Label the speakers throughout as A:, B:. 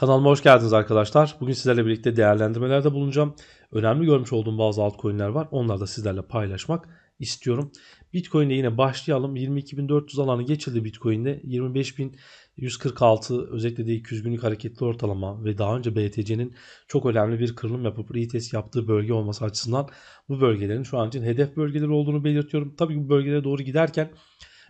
A: Kanalıma hoş geldiniz arkadaşlar. Bugün sizlerle birlikte değerlendirmelerde bulunacağım. Önemli görmüş olduğum bazı altcoin'ler var. Onları da sizlerle paylaşmak istiyorum. Bitcoin'de yine başlayalım. 22.400 alanı geçildi Bitcoin'de. 25.146 özellikle de 200 günlük hareketli ortalama ve daha önce BTC'nin çok önemli bir kırılım yapıp retest yaptığı bölge olması açısından bu bölgelerin şu an için hedef bölgeleri olduğunu belirtiyorum. Tabii bu bölgelere doğru giderken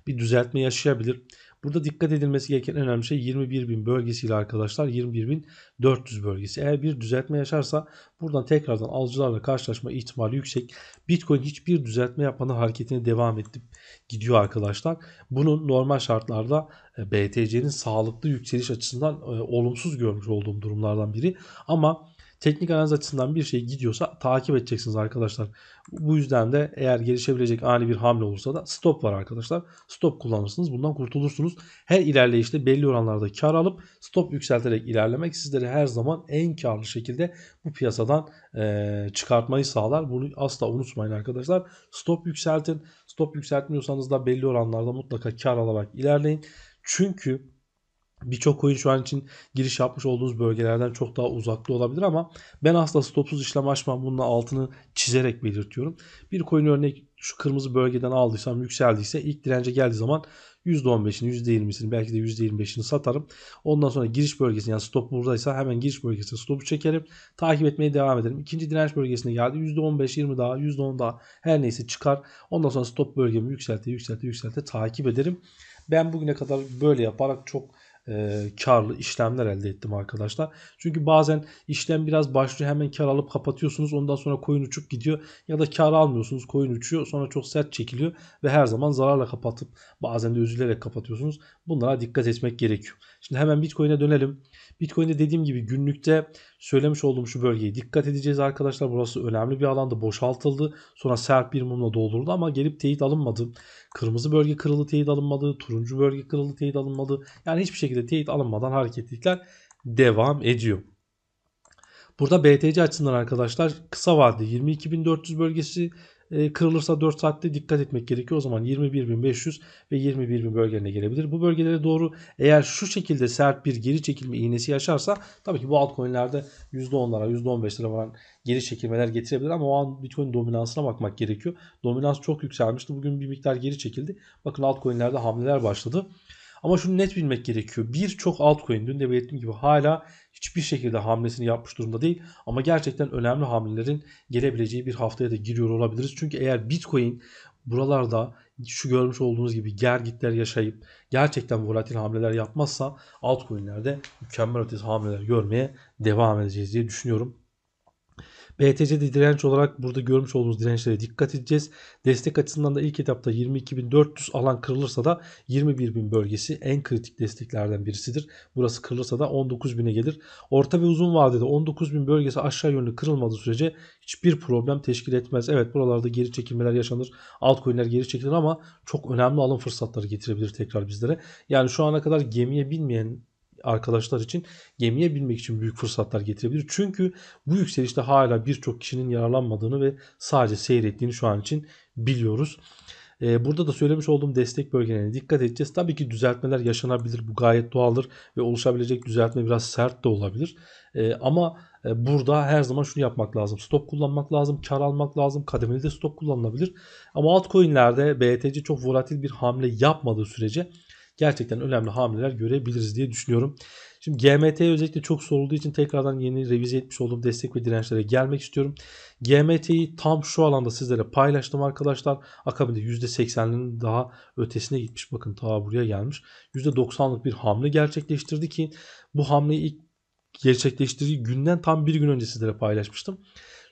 A: bir düzeltme yaşayabilir. Burada dikkat edilmesi gereken önemli şey 21.000 bölgesiyle arkadaşlar 21.400 bölgesi. Eğer bir düzeltme yaşarsa buradan tekrardan alıcılarla karşılaşma ihtimali yüksek. Bitcoin hiçbir düzeltme yapmadan hareketine devam edip gidiyor arkadaşlar. Bunun normal şartlarda e, BTC'nin sağlıklı yükseliş açısından e, olumsuz görmüş olduğum durumlardan biri. Ama teknik analiz açısından bir şey gidiyorsa takip edeceksiniz arkadaşlar. Bu yüzden de eğer gelişebilecek ani bir hamle olursa da stop var arkadaşlar. Stop kullanırsınız. Bundan kurtulursunuz. Her ilerleyişte belli oranlarda kar alıp stop yükselterek ilerlemek sizleri her zaman en karlı şekilde bu piyasadan e, çıkartmayı sağlar. Bunu asla unutmayın arkadaşlar. Stop yükseltin. Stop yükseltmiyorsanız da belli oranlarda mutlaka kar alarak ilerleyin. Çünkü Birçok coin şu an için giriş yapmış olduğunuz bölgelerden çok daha uzakta olabilir ama ben asla stopsuz işlem açmam bunun altını çizerek belirtiyorum. Bir coin örnek şu kırmızı bölgeden aldıysam yükseldiyse ilk dirence geldiği zaman %15'ini, %20'sini belki de %25'ini satarım. Ondan sonra giriş bölgesine yani stop buradaysa hemen giriş bölgesine stopu çekerim. Takip etmeye devam ederim. İkinci direnç bölgesine geldi. %15, 20 daha, %10 daha her neyse çıkar. Ondan sonra stop bölgemi yükselte, yükselte, yükselte takip ederim. Ben bugüne kadar böyle yaparak çok e, karlı işlemler elde ettim arkadaşlar. Çünkü bazen işlem biraz başlıyor hemen kar alıp kapatıyorsunuz. Ondan sonra koyun uçup gidiyor. Ya da kar almıyorsunuz koyun uçuyor. Sonra çok sert çekiliyor ve her zaman zararla kapatıp bazen de üzülerek kapatıyorsunuz. Bunlara dikkat etmek gerekiyor. Şimdi hemen Bitcoin'e dönelim. Bitcoin'de dediğim gibi günlükte söylemiş olduğum şu bölgeye dikkat edeceğiz arkadaşlar. Burası önemli bir alanda boşaltıldı. Sonra sert bir mumla dolduruldu ama gelip teyit alınmadı. Kırmızı bölge kırıldı teyit alınmadı. Turuncu bölge kırıldı teyit alınmadı. Yani hiçbir şekilde teyit alınmadan hareketlilikler devam ediyor. Burada BTC açısından arkadaşlar kısa vadede 22.400 bölgesi e, kırılırsa 4 saatte dikkat etmek gerekiyor. O zaman 21.500 ve 21.000 bölgelerine gelebilir. Bu bölgelere doğru eğer şu şekilde sert bir geri çekilme iğnesi yaşarsa tabii ki bu altcoin'lerde %10'lara %15'lere falan geri çekilmeler getirebilir ama o an Bitcoin dominansına bakmak gerekiyor. Dominans çok yükselmişti. Bugün bir miktar geri çekildi. Bakın altcoin'lerde hamleler başladı. Ama şunu net bilmek gerekiyor. Birçok altcoin dün de belirttiğim gibi hala hiçbir şekilde hamlesini yapmış durumda değil. Ama gerçekten önemli hamlelerin gelebileceği bir haftaya da giriyor olabiliriz. Çünkü eğer Bitcoin buralarda şu görmüş olduğunuz gibi gergitler yaşayıp gerçekten volatil hamleler yapmazsa altcoin'lerde mükemmel ötesi hamleler görmeye devam edeceğiz diye düşünüyorum. BTC'de direnç olarak burada görmüş olduğumuz dirençlere dikkat edeceğiz. Destek açısından da ilk etapta 22.400 alan kırılırsa da 21.000 bölgesi en kritik desteklerden birisidir. Burası kırılırsa da 19.000'e gelir. Orta ve uzun vadede 19.000 bölgesi aşağı yönlü kırılmadığı sürece hiçbir problem teşkil etmez. Evet buralarda geri çekilmeler yaşanır. Altcoin'ler geri çekilir ama çok önemli alım fırsatları getirebilir tekrar bizlere. Yani şu ana kadar gemiye binmeyen arkadaşlar için gemiye binmek için büyük fırsatlar getirebilir. Çünkü bu yükselişte hala birçok kişinin yararlanmadığını ve sadece seyrettiğini şu an için biliyoruz. Ee, burada da söylemiş olduğum destek bölgelerine dikkat edeceğiz. Tabii ki düzeltmeler yaşanabilir. Bu gayet doğaldır ve oluşabilecek düzeltme biraz sert de olabilir. Ee, ama e, burada her zaman şunu yapmak lazım. Stop kullanmak lazım, kar almak lazım. Kademeli de stop kullanılabilir. Ama altcoin'lerde BTC çok volatil bir hamle yapmadığı sürece gerçekten önemli hamleler görebiliriz diye düşünüyorum. Şimdi GMT özellikle çok sorulduğu için tekrardan yeni revize etmiş olduğum destek ve dirençlere gelmek istiyorum. GMT'yi tam şu alanda sizlere paylaştım arkadaşlar. Akabinde %80'lerin daha ötesine gitmiş. Bakın ta buraya gelmiş. %90'lık bir hamle gerçekleştirdi ki bu hamleyi ilk gerçekleştirdiği günden tam bir gün önce sizlere paylaşmıştım.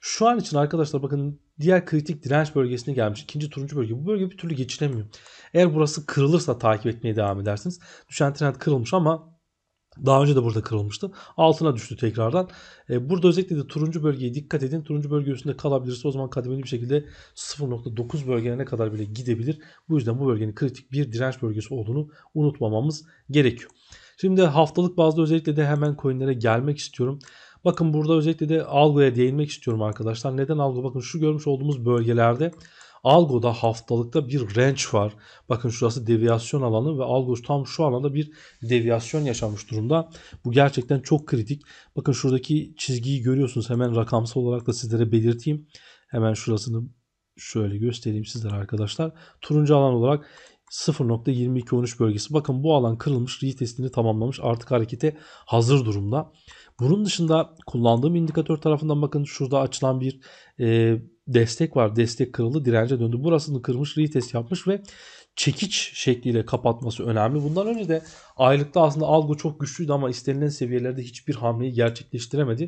A: Şu an için arkadaşlar bakın diğer kritik direnç bölgesine gelmiş. ikinci turuncu bölge. Bu bölge bir türlü geçilemiyor. Eğer burası kırılırsa takip etmeye devam edersiniz. Düşen trend kırılmış ama daha önce de burada kırılmıştı. Altına düştü tekrardan. E, burada özellikle de turuncu bölgeye dikkat edin. Turuncu bölge üstünde kalabilirse o zaman kademeli bir şekilde 0.9 bölgelerine kadar bile gidebilir. Bu yüzden bu bölgenin kritik bir direnç bölgesi olduğunu unutmamamız gerekiyor. Şimdi haftalık bazda özellikle de hemen coinlere gelmek istiyorum. Bakın burada özellikle de algoya değinmek istiyorum arkadaşlar. Neden algo? Bakın şu görmüş olduğumuz bölgelerde algoda haftalıkta bir range var. Bakın şurası deviyasyon alanı ve algo tam şu alanda bir deviyasyon yaşamış durumda. Bu gerçekten çok kritik. Bakın şuradaki çizgiyi görüyorsunuz. Hemen rakamsal olarak da sizlere belirteyim. Hemen şurasını şöyle göstereyim sizlere arkadaşlar. Turuncu alan olarak 0.2213 bölgesi. Bakın bu alan kırılmış, retestini tamamlamış. Artık harekete hazır durumda. Bunun dışında kullandığım indikatör tarafından bakın şurada açılan bir e, destek var. Destek kırıldı dirence döndü. Burasını kırmış retest yapmış ve çekiç şekliyle kapatması önemli. Bundan önce de aylıkta aslında algo çok güçlüydü ama istenilen seviyelerde hiçbir hamleyi gerçekleştiremedi.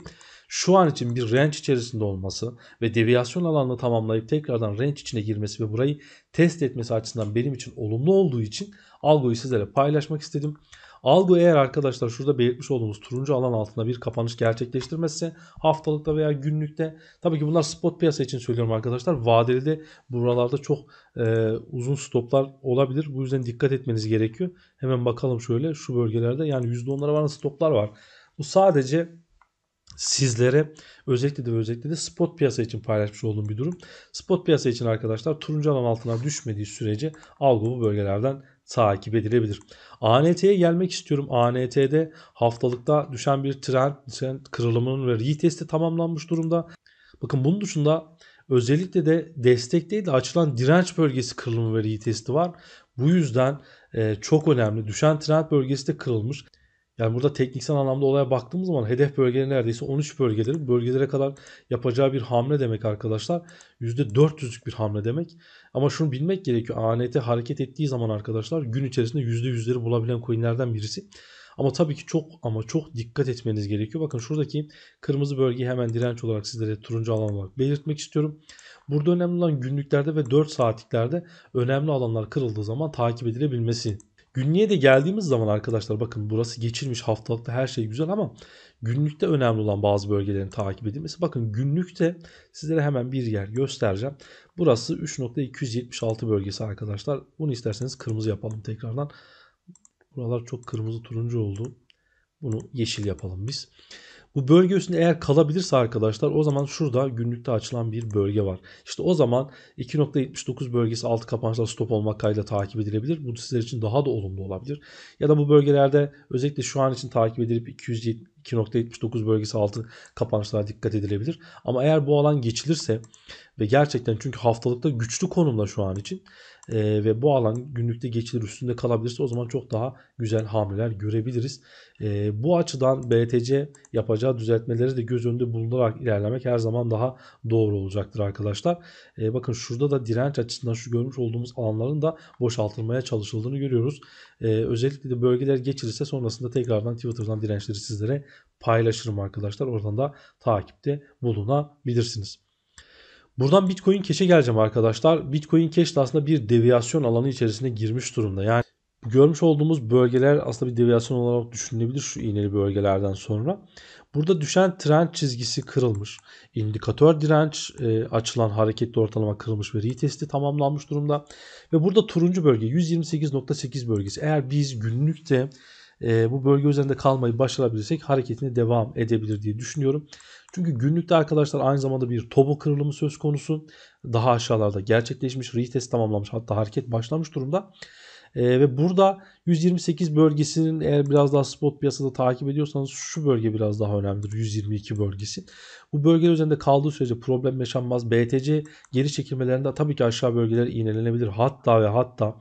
A: Şu an için bir range içerisinde olması ve deviyasyon alanını tamamlayıp tekrardan range içine girmesi ve burayı test etmesi açısından benim için olumlu olduğu için algoyu sizlere paylaşmak istedim. Algo eğer arkadaşlar şurada belirtmiş olduğumuz turuncu alan altında bir kapanış gerçekleştirmezse haftalıkta veya günlükte tabii ki bunlar spot piyasa için söylüyorum arkadaşlar. Vadeli de buralarda çok e, uzun stoplar olabilir. Bu yüzden dikkat etmeniz gerekiyor. Hemen bakalım şöyle şu bölgelerde yani %10'lara varan stoplar var. Bu sadece sizlere özellikle de özellikle de spot piyasa için paylaşmış olduğum bir durum. Spot piyasa için arkadaşlar turuncu alan altına düşmediği sürece algı bu bölgelerden takip edilebilir. ANT'ye gelmek istiyorum. ANT'de haftalıkta düşen bir trend, trend kırılımının ve retesti tamamlanmış durumda. Bakın bunun dışında özellikle de destek değil de açılan direnç bölgesi kırılımı ve retesti var. Bu yüzden e, çok önemli. Düşen trend bölgesi de kırılmış. Yani burada tekniksel anlamda olaya baktığımız zaman hedef bölgeleri neredeyse 13 bölgeleri bölgelere kadar yapacağı bir hamle demek arkadaşlar. %400'lük bir hamle demek. Ama şunu bilmek gerekiyor. ANT hareket ettiği zaman arkadaşlar gün içerisinde %100'leri bulabilen coinlerden birisi. Ama tabii ki çok ama çok dikkat etmeniz gerekiyor. Bakın şuradaki kırmızı bölgeyi hemen direnç olarak sizlere turuncu alan olarak belirtmek istiyorum. Burada önemli olan günlüklerde ve 4 saatliklerde önemli alanlar kırıldığı zaman takip edilebilmesi Günlüğe de geldiğimiz zaman arkadaşlar bakın burası geçirmiş haftalıkta her şey güzel ama günlükte önemli olan bazı bölgelerin takip edilmesi. Bakın günlükte sizlere hemen bir yer göstereceğim. Burası 3.276 bölgesi arkadaşlar. Bunu isterseniz kırmızı yapalım tekrardan. Buralar çok kırmızı turuncu oldu. Bunu yeşil yapalım biz. Bu bölge üstünde eğer kalabilirse arkadaşlar o zaman şurada günlükte açılan bir bölge var. İşte o zaman 2.79 bölgesi altı kapanışla stop olmak kaydıyla takip edilebilir. Bu sizler için daha da olumlu olabilir. Ya da bu bölgelerde özellikle şu an için takip edilip 2.79 bölgesi altı kapanışlara dikkat edilebilir. Ama eğer bu alan geçilirse ve gerçekten çünkü haftalıkta güçlü konumda şu an için e, ve bu alan günlükte geçilir üstünde kalabilirse o zaman çok daha güzel hamleler görebiliriz. E, bu açıdan BTC yapacağı düzeltmeleri de göz önünde bulundurarak ilerlemek her zaman daha doğru olacaktır arkadaşlar. E, bakın şurada da direnç açısından şu görmüş olduğumuz alanların da boşaltılmaya çalışıldığını görüyoruz. E, özellikle de bölgeler geçirirse sonrasında tekrardan Twitter'dan dirençleri sizlere paylaşırım arkadaşlar. Oradan da takipte bulunabilirsiniz. Buradan Bitcoin Cash'e geleceğim arkadaşlar. Bitcoin Cash de aslında bir deviyasyon alanı içerisinde girmiş durumda. Yani görmüş olduğumuz bölgeler aslında bir deviyasyon olarak düşünülebilir şu iğneli bölgelerden sonra. Burada düşen trend çizgisi kırılmış. İndikatör direnç e, açılan hareketli ortalama kırılmış ve retesti tamamlanmış durumda. Ve burada turuncu bölge 128.8 bölgesi. Eğer biz günlükte e, bu bölge üzerinde kalmayı başarabilirsek hareketine devam edebilir diye düşünüyorum. Çünkü günlükte arkadaşlar aynı zamanda bir tobo kırılımı söz konusu. Daha aşağılarda gerçekleşmiş, retest tamamlamış hatta hareket başlamış durumda. E, ve burada 128 bölgesinin eğer biraz daha spot piyasada takip ediyorsanız şu bölge biraz daha önemlidir. 122 bölgesi. Bu bölge üzerinde kaldığı sürece problem yaşanmaz. BTC geri çekilmelerinde tabii ki aşağı bölgeler iğnelenebilir. Hatta ve hatta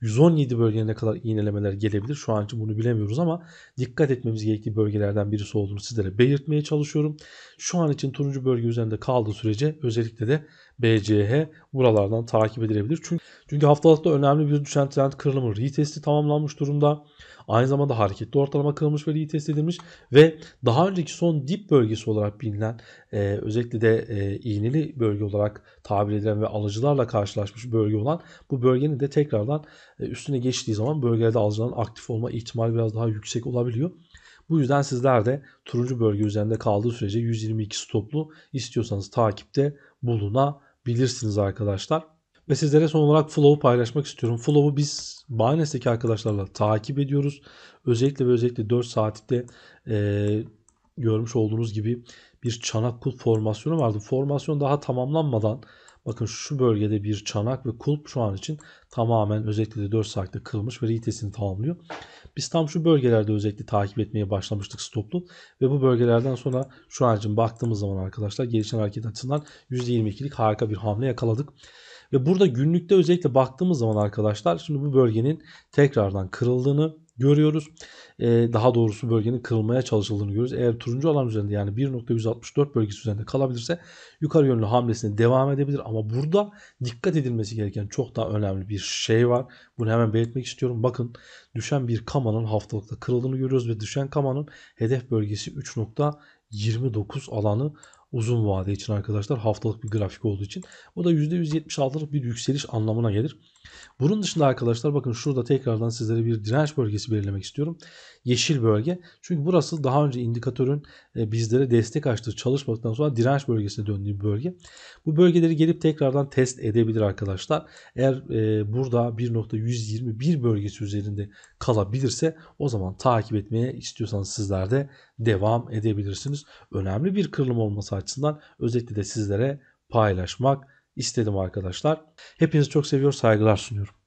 A: 117 bölgelerine kadar iğnelemeler gelebilir. Şu an için bunu bilemiyoruz ama dikkat etmemiz gerektiği bölgelerden birisi olduğunu sizlere belirtmeye çalışıyorum. Şu an için turuncu bölge üzerinde kaldığı sürece özellikle de BCH buralardan takip edilebilir. Çünkü, çünkü haftalıkta önemli bir düşen trend kırılımı retesti tamamlanmış durumda. Aynı zamanda hareketli ortalama kırılmış veriyi test edilmiş ve daha önceki son dip bölgesi olarak bilinen e, özellikle de e, iğneli bölge olarak tabir edilen ve alıcılarla karşılaşmış bölge olan bu bölgenin de tekrardan e, üstüne geçtiği zaman bölgelerde alıcıların aktif olma ihtimali biraz daha yüksek olabiliyor. Bu yüzden sizler de turuncu bölge üzerinde kaldığı sürece 122 stoplu istiyorsanız takipte bulunabilirsiniz arkadaşlar. Ve sizlere son olarak Flow'u paylaşmak istiyorum. Flow'u biz bahanesteki arkadaşlarla takip ediyoruz. Özellikle ve özellikle 4 saatlikte e, görmüş olduğunuz gibi bir çanak kulp formasyonu vardı. Formasyon daha tamamlanmadan bakın şu bölgede bir çanak ve kulp şu an için tamamen özellikle de 4 saatte kırılmış ve ritesini tamamlıyor. Biz tam şu bölgelerde özellikle takip etmeye başlamıştık stoplu ve bu bölgelerden sonra şu an için baktığımız zaman arkadaşlar gelişen hareket açısından %22'lik harika bir hamle yakaladık. Ve burada günlükte özellikle baktığımız zaman arkadaşlar şimdi bu bölgenin tekrardan kırıldığını görüyoruz. Ee, daha doğrusu bölgenin kırılmaya çalışıldığını görüyoruz. Eğer turuncu alan üzerinde yani 1.164 bölgesi üzerinde kalabilirse yukarı yönlü hamlesine devam edebilir. Ama burada dikkat edilmesi gereken çok daha önemli bir şey var. Bunu hemen belirtmek istiyorum. Bakın düşen bir kamanın haftalıkta kırıldığını görüyoruz ve düşen kamanın hedef bölgesi 3.29 alanı uzun vade için arkadaşlar haftalık bir grafik olduğu için. Bu da %176'lık bir yükseliş anlamına gelir. Bunun dışında arkadaşlar bakın şurada tekrardan sizlere bir direnç bölgesi belirlemek istiyorum. Yeşil bölge. Çünkü burası daha önce indikatörün e, bizlere destek açtığı çalışmadıktan sonra direnç bölgesine döndüğü bir bölge. Bu bölgeleri gelip tekrardan test edebilir arkadaşlar. Eğer e, burada 1.121 bölgesi üzerinde kalabilirse o zaman takip etmeye istiyorsanız sizler de devam edebilirsiniz. Önemli bir kırılım olması açısından özetle de sizlere paylaşmak istedim arkadaşlar. Hepinizi çok seviyor, saygılar sunuyorum.